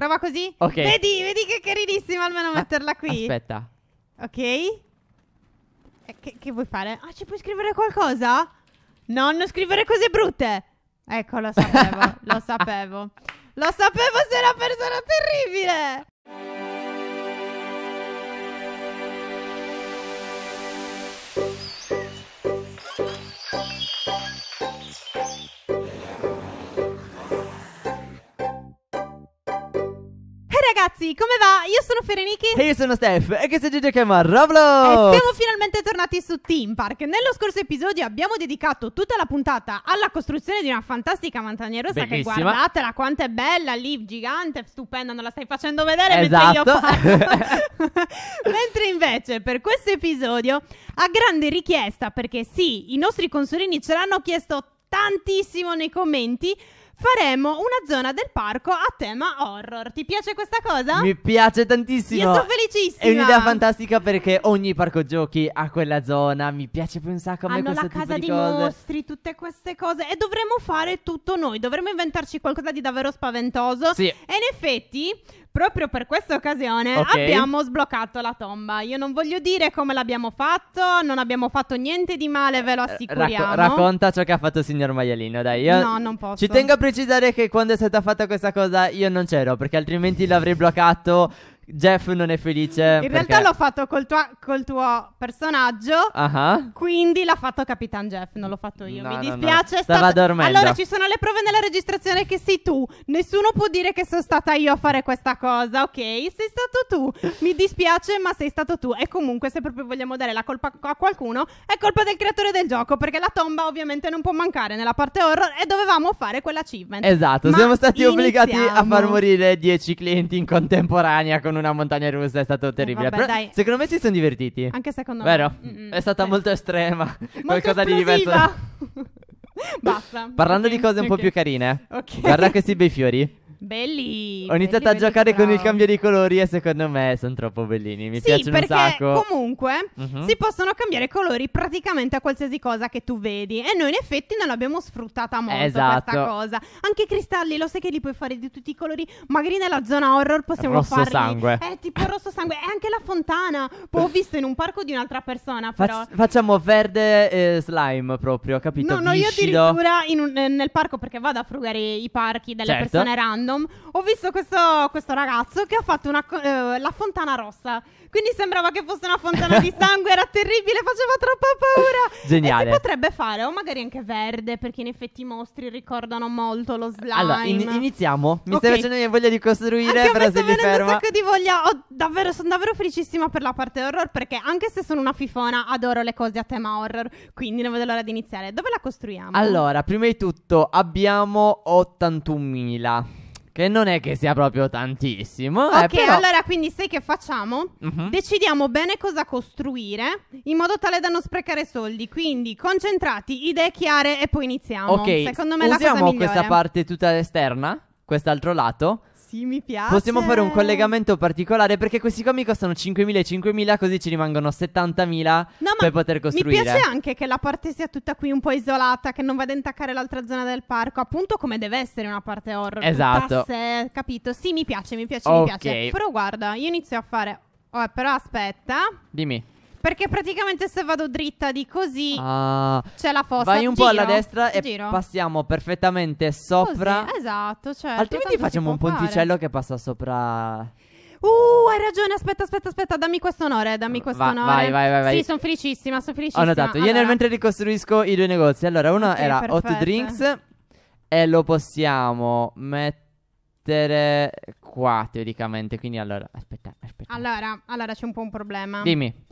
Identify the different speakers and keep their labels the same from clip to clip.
Speaker 1: Prova così. Ok. Vedi, vedi che carinissima almeno metterla qui. Aspetta. Ok. Eh, che, che, vuoi fare? Ah, ci puoi scrivere qualcosa? No, non scrivere cose brutte. Ecco, lo sapevo, lo sapevo. Lo sapevo, sei una persona terribile. ragazzi, come va? Io sono Fereniki E io
Speaker 2: sono Steph E che se Gigi chiama Roblox E siamo
Speaker 1: finalmente tornati su Team Park Nello scorso episodio abbiamo dedicato tutta la puntata alla costruzione di una fantastica montagna rossa Bellissima. Che guardatela quanto è bella lì, gigante, stupenda Non la stai facendo vedere esatto. mentre io esatto. parlo Mentre invece per questo episodio a grande richiesta Perché sì, i nostri consolini ce l'hanno chiesto tantissimo nei commenti faremo una zona del parco a tema horror. Ti piace questa cosa? Mi
Speaker 2: piace tantissimo. Io sono felicissima. È un'idea fantastica perché ogni parco giochi ha quella zona. Mi piace più un sacco a Hanno me la casa di mostri,
Speaker 1: tutte queste cose. E dovremmo fare tutto noi. Dovremmo inventarci qualcosa di davvero spaventoso. Sì. E in effetti, proprio per questa occasione okay. abbiamo sbloccato la tomba. Io non voglio dire come l'abbiamo fatto, non abbiamo fatto niente di male, ve lo eh, assicuriamo. Racco- racconta
Speaker 2: ciò che ha fatto il signor Maialino, dai. Io no, non posso. Ci tengo a pre- precisare che quando è stata fatta questa cosa io non c'ero perché altrimenti l'avrei bloccato Jeff non è felice. In perché... realtà l'ho
Speaker 1: fatto col, tua, col tuo personaggio. Uh-huh. Quindi l'ha fatto Capitan Jeff, non l'ho fatto io. No, Mi dispiace. No, Stava stato... dormendo. Allora ci sono le prove nella registrazione che sei tu. Nessuno può dire che sono stata io a fare questa cosa, ok? Sei stato tu. Mi dispiace, ma sei stato tu. E comunque, se proprio vogliamo dare la colpa a qualcuno, è colpa del creatore del gioco. Perché la tomba ovviamente non può mancare nella parte horror e dovevamo fare quell'achievement. Esatto,
Speaker 2: ma siamo stati iniziamo. obbligati a far morire 10 clienti in contemporanea con un una montagna russa è stato terribile. Vabbè, Però dai. secondo me si sono divertiti.
Speaker 1: Anche secondo Vero? me. Vero?
Speaker 2: È stata molto estrema. Molto Qualcosa esplosiva. di diverso.
Speaker 1: Basta. Parlando okay, di cose un okay. po' più carine. Okay. Guarda questi
Speaker 2: bei fiori.
Speaker 1: Belli. Ho iniziato belli, a giocare bravo. con il cambio
Speaker 2: di colori e secondo me sono troppo bellini. Mi sì, piacciono un sacco. perché
Speaker 1: Comunque uh-huh. si possono cambiare colori praticamente a qualsiasi cosa che tu vedi. E noi in effetti non l'abbiamo sfruttata molto esatto. questa cosa. Anche i cristalli, lo sai che li puoi fare di tutti i colori. Magari nella zona horror possiamo rosso farli. sangue. Eh, tipo rosso sangue. E anche la fontana. ho visto in un parco di un'altra persona. Però. Fac-
Speaker 2: facciamo verde e slime proprio, capito? No, no, Viscido. io
Speaker 1: addirittura un, eh, nel parco perché vado a frugare i parchi delle certo. persone random random, ho visto questo, questo ragazzo che ha fatto una, eh, la fontana rossa. Quindi sembrava che fosse una fontana di sangue, era terribile, faceva troppa paura. Geniale. E si potrebbe fare, o magari anche verde, perché in effetti i mostri ricordano molto lo slime. Allora, in-
Speaker 2: iniziamo. Mi okay. stai facendo voglia di costruire, anche però se mi ferma. Ho
Speaker 1: di voglia, oh, davvero, sono davvero felicissima per la parte horror, perché anche se sono una fifona, adoro le cose a tema horror, quindi non vedo l'ora di iniziare. Dove la costruiamo? Allora,
Speaker 2: prima di tutto abbiamo 81.000. Che non è che sia proprio tantissimo. Eh, ok, eh, però... allora
Speaker 1: quindi sai che facciamo? Uh-huh. Decidiamo bene cosa costruire in modo tale da non sprecare soldi. Quindi concentrati, idee chiare e poi iniziamo. Ok, secondo me usiamo la cosa migliore. questa parte
Speaker 2: tutta esterna, quest'altro lato,
Speaker 1: sì, mi piace. Possiamo fare un
Speaker 2: collegamento particolare perché questi comi costano 5.000 e 5.000, così ci rimangono 70.000 no, per poter costruire. Mi piace anche
Speaker 1: che la parte sia tutta qui un po' isolata, che non vada a intaccare l'altra zona del parco, appunto come deve essere una parte horror. Esatto. Tasse, capito? Sì, mi piace, mi piace, okay. mi piace. Però guarda, io inizio a fare... Oh, però aspetta. Dimmi. Perché praticamente se vado dritta di così
Speaker 2: ah,
Speaker 1: c'è la fossa. Vai un giro, po' alla destra e giro.
Speaker 2: passiamo perfettamente sopra. Così,
Speaker 1: esatto, certo. Altrimenti facciamo un ponticello fare.
Speaker 2: che passa sopra.
Speaker 1: Uh, hai ragione. Aspetta, aspetta, aspetta. Dammi questo onore. Dammi questo onore. Vai, vai, vai, vai. Sì, sono felicissima. Sono felicissima. Ho notato. Allora. Io nel mentre
Speaker 2: ricostruisco i due negozi. Allora, uno okay, era perfetto. hot drinks. E lo possiamo mettere qua teoricamente. Quindi, allora, aspetta, aspetta.
Speaker 1: Allora, allora c'è un po' un problema. Dimmi.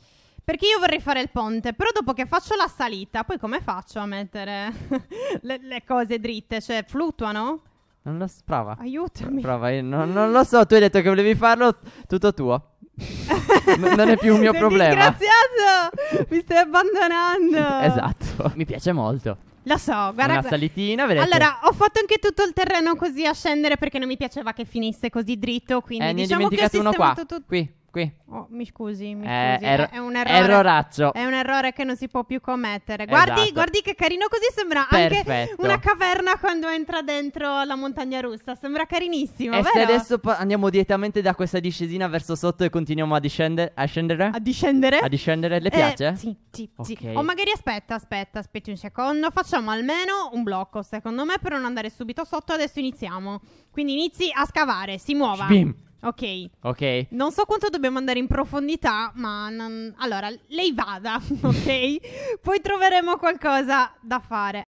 Speaker 1: Perché io vorrei fare il ponte, però dopo che faccio la salita, poi come faccio a mettere le, le cose dritte? Cioè, fluttuano?
Speaker 2: Non lo so, prova.
Speaker 1: Aiutami.
Speaker 2: Prova, io non, non lo so, tu hai detto che volevi farlo, tutto tuo. non è più un mio Sei problema.
Speaker 1: Disgraziato, mi stai abbandonando.
Speaker 2: esatto, mi piace molto.
Speaker 1: Lo so, guarda. Una
Speaker 2: salitina, vedete. Allora,
Speaker 1: ho fatto anche tutto il terreno così a scendere perché non mi piaceva che finisse così dritto. Quindi eh, diciamo ne ho dimenticato che ho uno qua.
Speaker 2: qui. Qui.
Speaker 1: Oh, mi scusi, mi eh, scusi. Er- è un errore. Errorazzo. È un errore che non si può più commettere. Esatto. Guardi, esatto. guardi che carino così sembra Perfetto. anche una caverna quando entra dentro la montagna russa. Sembra carinissimo. E vero? se adesso pa- andiamo
Speaker 2: direttamente da questa discesina verso sotto e continuiamo a discendere? A scendere? A discendere? A discendere, le eh, piace?
Speaker 1: sì, sì, okay. O oh, magari aspetta, aspetta, aspetti un secondo. Facciamo almeno un blocco, secondo me, per non andare subito sotto. Adesso iniziamo. Quindi inizi a scavare, si muova. Bim. Ok. Ok. Non so quanto dobbiamo andare in profondità, ma non... allora, lei vada, ok? Poi troveremo qualcosa da fare.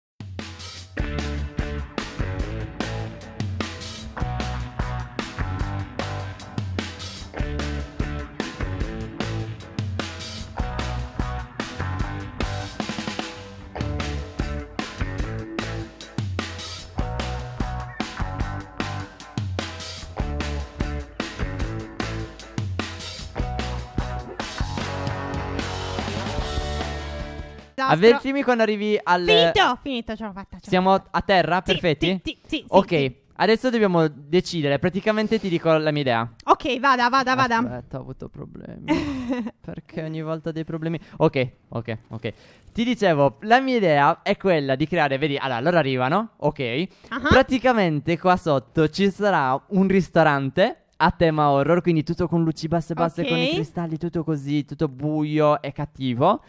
Speaker 1: Avvertimi
Speaker 2: quando arrivi al. Finito,
Speaker 1: finito, ce l'ho fatta. Ce Siamo
Speaker 2: fatta. a terra? Perfetti? Sì, sì, sì Ok. Sì. Adesso dobbiamo decidere, praticamente ti dico la mia idea.
Speaker 1: Ok, vada, vada, vada.
Speaker 2: Aspetta, ho avuto problemi. Perché ogni volta dei problemi. Ok, ok, ok. Ti dicevo, la mia idea è quella di creare, vedi, allora loro arrivano, ok. Uh-huh. Praticamente qua sotto ci sarà un ristorante a tema horror, quindi tutto con luci basse basse, okay. con i cristalli, tutto così, tutto buio e cattivo.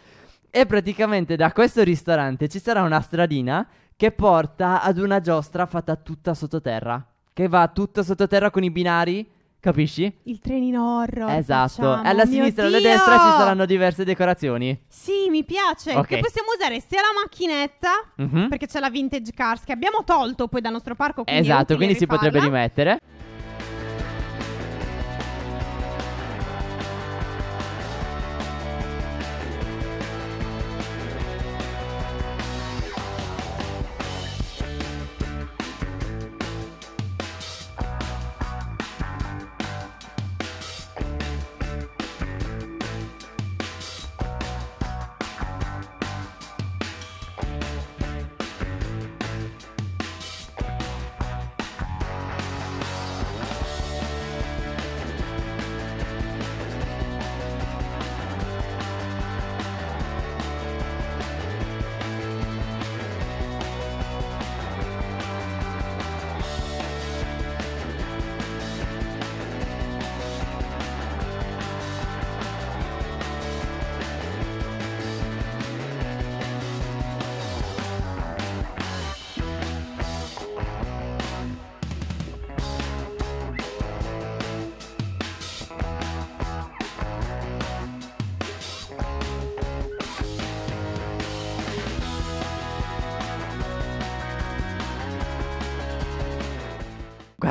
Speaker 2: E praticamente da questo ristorante ci sarà una stradina che porta ad una giostra fatta tutta sottoterra. Che va tutta sottoterra con i binari. Capisci?
Speaker 1: Il trenino horror. Esatto. Facciamo. Alla Mio sinistra e alla destra ci saranno
Speaker 2: diverse decorazioni.
Speaker 1: Sì, mi piace. Ok. Che possiamo usare sia la macchinetta, Mhm. perché c'è la vintage cars che abbiamo tolto poi dal nostro parco. Quindi esatto, utile quindi si potrebbe
Speaker 2: rimettere.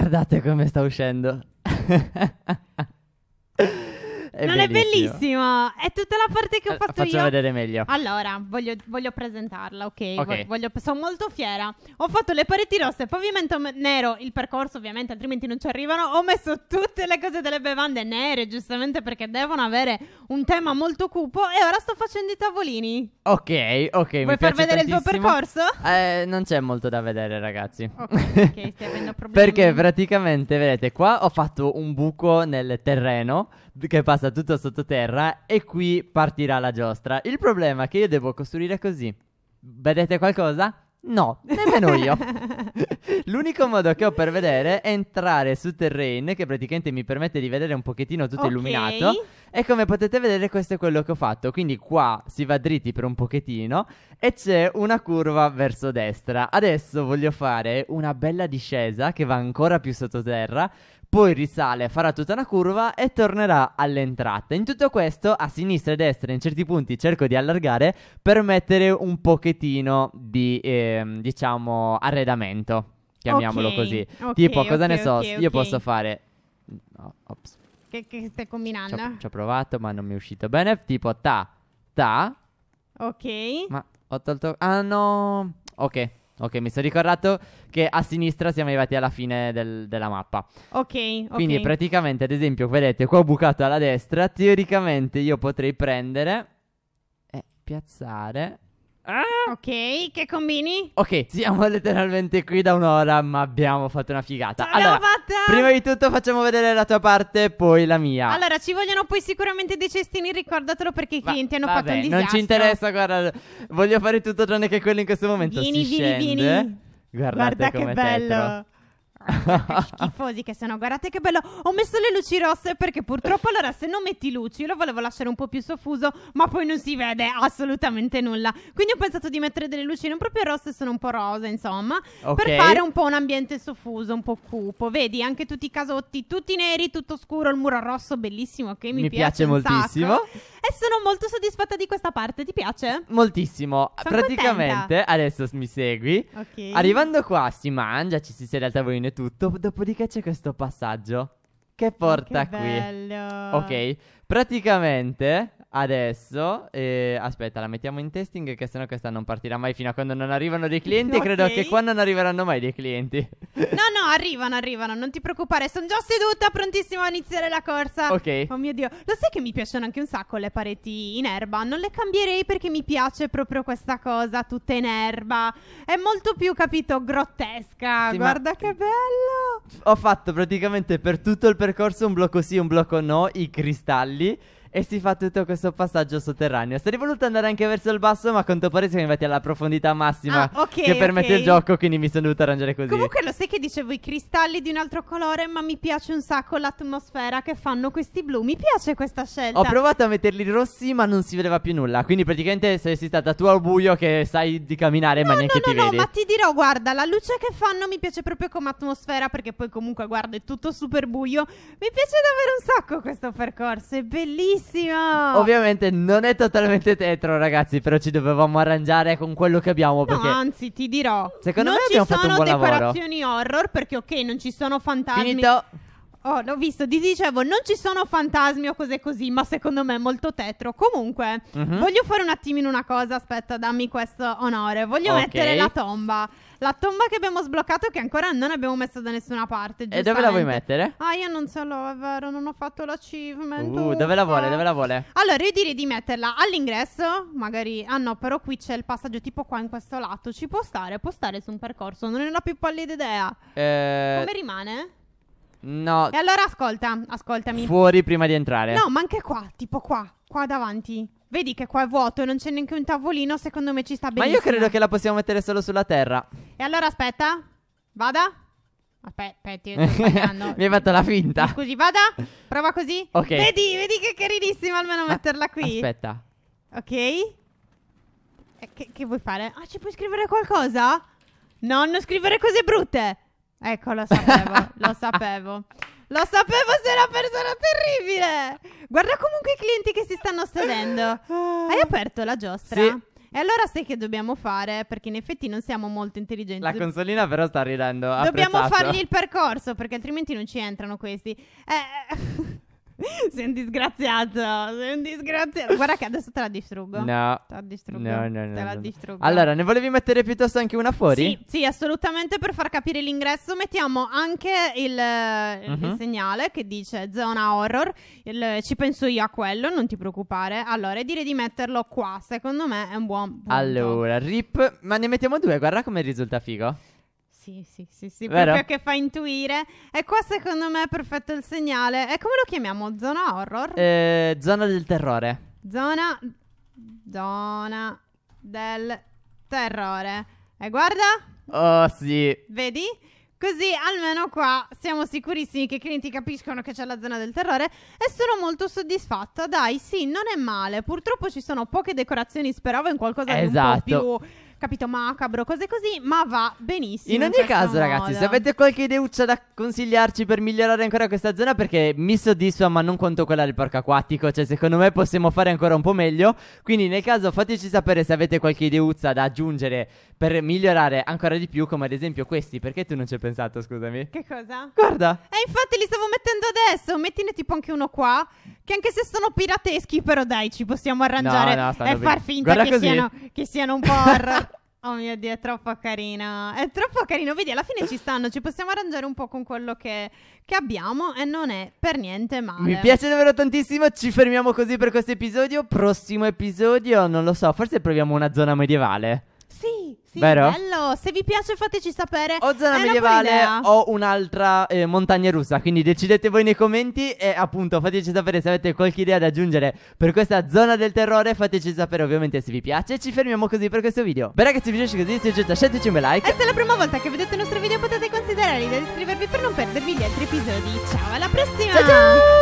Speaker 2: Guardate come sta uscendo. non è bellissimo.
Speaker 1: È tutta la parte che ho eh, fatto Faccio io. vedere meglio. Allora, voglio, voglio presentarla, ok? okay. Voglio, sono molto fiera. Ho fatto le pareti rosse, pavimento nero, il percorso ovviamente, altrimenti non ci arrivano. Ho messo tutte le cose delle bevande nere, giustamente perché devono avere un tema molto cupo. E ora sto facendo i tavolini.
Speaker 2: Ok, ok. Vuoi far vedere tantissimo. il tuo percorso? Eh, non c'è molto da vedere, ragazzi. Ok, okay stai avendo problemi. perché praticamente, vedete, qua ho fatto un buco nel terreno che passa tutto sottoterra e qui partirà la giostra. Il problema è che io devo costruire così. Vedete qualcosa? No, nemmeno io. L'unico modo che ho per vedere è entrare su terrain, che praticamente mi permette di vedere un pochettino tutto okay. illuminato. E come potete vedere, questo è quello che ho fatto. Quindi qua si va dritti per un pochettino e c'è una curva verso destra. Adesso voglio fare una bella discesa che va ancora più sottoterra poi risale, farà tutta una curva e tornerà all'entrata. In tutto questo, a sinistra e destra, in certi punti cerco di allargare per mettere un pochettino di, eh, diciamo, arredamento. Chiamiamolo okay, così. Okay, tipo, cosa okay, ne so, io posso fare... No, ops.
Speaker 1: Che, che stai combinando? Ci
Speaker 2: ho provato, ma non mi è uscito bene. Tipo, ta, ta.
Speaker 1: Ok. Ma
Speaker 2: ho tolto... Ah no. Ok. Ok, mi sono ricordato che a sinistra siamo arrivati alla fine del- della mappa.
Speaker 1: Ok, ok. Quindi
Speaker 2: praticamente, ad esempio, vedete, qua ho bucato alla destra, teoricamente io potrei prendere e piazzare
Speaker 1: Ah. Ok, che combini?
Speaker 2: Ok, siamo letteralmente qui da un'ora, ma abbiamo fatto una figata. Ce allora, fatta! prima di tutto facciamo vedere la tua parte, poi la mia.
Speaker 1: Allora, ci vogliono poi sicuramente dei cestini, ricordatelo perché i clienti hanno vabbè, fatto un disastro. Non ci interessa,
Speaker 2: guarda, voglio fare tutto tranne che quello in questo momento. Vieni, si vieni, scende. vieni. Guardate Guarda che bello. Tetro
Speaker 1: schifosi che sono. Guardate che bello. Ho messo le luci rosse perché purtroppo allora se non metti luci io lo volevo lasciare un po' più soffuso, ma poi non si vede assolutamente nulla. Quindi ho pensato di mettere delle luci non proprio rosse, sono un po' rose insomma, okay. per fare un po' un ambiente soffuso, un po' cupo. Vedi, anche tutti i casotti, tutti neri, tutto scuro, il muro rosso bellissimo che mi, mi piace, piace moltissimo. Sacco. E sono molto soddisfatta di questa parte, ti piace?
Speaker 2: Moltissimo. Sono Praticamente contenta. adesso mi segui.
Speaker 1: Okay. Arrivando
Speaker 2: qua si mangia, ci si siede al tavolino e tutto, dopodiché c'è questo passaggio che porta che qui. Ok, praticamente Adesso, eh, aspetta, la mettiamo in testing che sennò questa non partirà mai fino a quando non arrivano dei clienti. Okay. Credo che qua non arriveranno mai dei clienti.
Speaker 1: no, no, arrivano, arrivano, non ti preoccupare, sono già seduta, prontissima a iniziare la corsa. Ok. Oh mio Dio, lo sai che mi piacciono anche un sacco le pareti in erba? Non le cambierei perché mi piace proprio questa cosa, tutta in erba. È molto più, capito, grottesca. Sì, Guarda che bello.
Speaker 2: Ho fatto praticamente per tutto il percorso un blocco sì, un blocco no, i cristalli e si fa tutto questo passaggio sotterraneo. Sarei voluto andare anche verso il basso, ma a quanto pare siamo arrivati alla profondità massima ah, okay, che permette okay. il gioco, quindi mi sono dovuto arrangiare così. Comunque
Speaker 1: lo sai che dicevo i cristalli di un altro colore, ma mi piace un sacco l'atmosfera che fanno questi blu. Mi piace questa scelta. Ho provato
Speaker 2: a metterli rossi, ma non si vedeva più nulla. Quindi praticamente saresti stata tu al buio che sai di camminare, no, ma neanche no, no, ti no, vedi. No, ma
Speaker 1: ti dirò, guarda, la luce che fanno mi piace proprio come atmosfera, perché poi comunque guarda è tutto super buio. Mi piace davvero un sacco questo percorso, è bellissimo bellissimo! Ovviamente
Speaker 2: non è totalmente tetro, ragazzi, però ci dovevamo arrangiare con quello che abbiamo. No, anzi,
Speaker 1: ti dirò. Secondo non me abbiamo fatto un buon lavoro. Non ci sono decorazioni horror perché, ok, non ci sono fantasmi. Finito. Oh, l'ho visto, ti dicevo, non ci sono fantasmi o cose così, ma secondo me è molto tetro. Comunque, mm-hmm. voglio fare un attimino una cosa, aspetta, dammi questo onore. Voglio okay. mettere la tomba. La tomba che abbiamo sbloccato che ancora non abbiamo messo da nessuna parte. E dove la vuoi mettere? Ah, io non ce l'ho, è vero, non ho fatto l'achievement. Uh, dove la vuole? Dove la vuole? Allora, io direi di metterla all'ingresso, magari. Ah no, però qui c'è il passaggio tipo qua in questo lato. Ci può stare, può stare su un percorso, non ne ho più pallida idea.
Speaker 2: Eh... Come rimane? No. E
Speaker 1: allora ascolta, ascoltami. Fuori
Speaker 2: prima di entrare. No, ma
Speaker 1: anche qua, tipo qua, qua davanti. Vedi che qua è vuoto, non c'è neanche un tavolino, secondo me ci sta bene. Ma io credo che
Speaker 2: la possiamo mettere solo sulla terra.
Speaker 1: E allora aspetta, vada. Aspetti, sto sbagliando.
Speaker 2: Mi hai fatto la finta. Scusi,
Speaker 1: vada. Prova così. Ok. Vedi, vedi che carinissima almeno ah, metterla qui. Aspetta. Ok. Che, che vuoi fare? Ah, ci puoi scrivere qualcosa? No, non scrivere cose brutte. Ecco, lo sapevo, lo sapevo. Lo sapevo sei una persona terribile. Guarda comunque i clienti che si stanno sedendo. Ah. Hai aperto la giostra? Sì. E allora sai che dobbiamo fare? Perché in effetti non siamo molto intelligenti. La consolina
Speaker 2: però sta ridendo. Dobbiamo fargli il
Speaker 1: percorso perché altrimenti non ci entrano questi. Eh... eh. sei un disgraziato, sei un disgraziato. Guarda che adesso te la distruggo. No. Te la distruggo. No, no, no, te la no. distruggo. Allora,
Speaker 2: ne volevi mettere piuttosto anche una fuori?
Speaker 1: Sì, sì, assolutamente per far capire l'ingresso mettiamo anche il, uh-huh. il mhm. segnale che dice zona horror. Il, ci penso io a quello, non ti preoccupare. Allora, direi di metterlo qua, secondo me è un buon punto.
Speaker 2: Allora, rip, ma ne mettiamo due, guarda come risulta figo
Speaker 1: sì, sì, sì, sì Vero? proprio che fa intuire. E qua secondo me è perfetto il segnale. E come lo chiamiamo? Zona horror?
Speaker 2: Eh, zona del terrore.
Speaker 1: Zona... Zona del terrore. E guarda.
Speaker 2: Oh sì.
Speaker 1: Vedi? Così almeno qua siamo sicurissimi che i clienti capiscono che c'è la zona del terrore e sono molto soddisfatta. Dai, sì, non è male. Purtroppo ci sono poche decorazioni, speravo in qualcosa esatto. di un po' esatto. più capito, macabro, cose così, ma va benissimo. In, in ogni caso, modo. ragazzi, se avete
Speaker 2: qualche ideuccia da consigliarci per migliorare ancora questa zona, perché mi soddisfa, ma non quanto quella del parco acquatico, cioè secondo me possiamo fare ancora un po' meglio. Quindi, nel caso, fateci sapere se avete qualche ideuzza da aggiungere per migliorare ancora di più, come ad esempio questi. Perché tu non ci hai pensato, scusami?
Speaker 1: Che cosa? Guarda! E eh, infatti li stavo mettendo adesso, mettine tipo anche uno qua, che anche se sono pirateschi, però dai, ci possiamo arrangiare no, no, e far finta che siano, che siano un po'... Oh mio Dio, è troppo carina. È troppo carino. Vedi, alla fine ci stanno, ci possiamo arrangiare un po' con quello che, che abbiamo e non è per niente male. Mi piace davvero
Speaker 2: tantissimo. Ci fermiamo così per questo episodio. Prossimo episodio, non lo so, forse proviamo una zona medievale. Sì, Vero?
Speaker 1: bello. Se vi piace fateci sapere. O zona medievale o
Speaker 2: un'altra eh, montagna russa. Quindi decidete voi nei commenti e appunto fateci sapere se avete qualche idea da aggiungere per questa zona del terrore. Fateci sapere ovviamente se vi piace. Ci fermiamo così per questo video. Beh ragazzi, vi piace così? Se già lasciateci un bel like. E
Speaker 1: se è la prima volta che vedete i nostri video potete considerare di iscrivervi per non perdervi gli altri episodi. Ciao, alla prossima! ciao! ciao!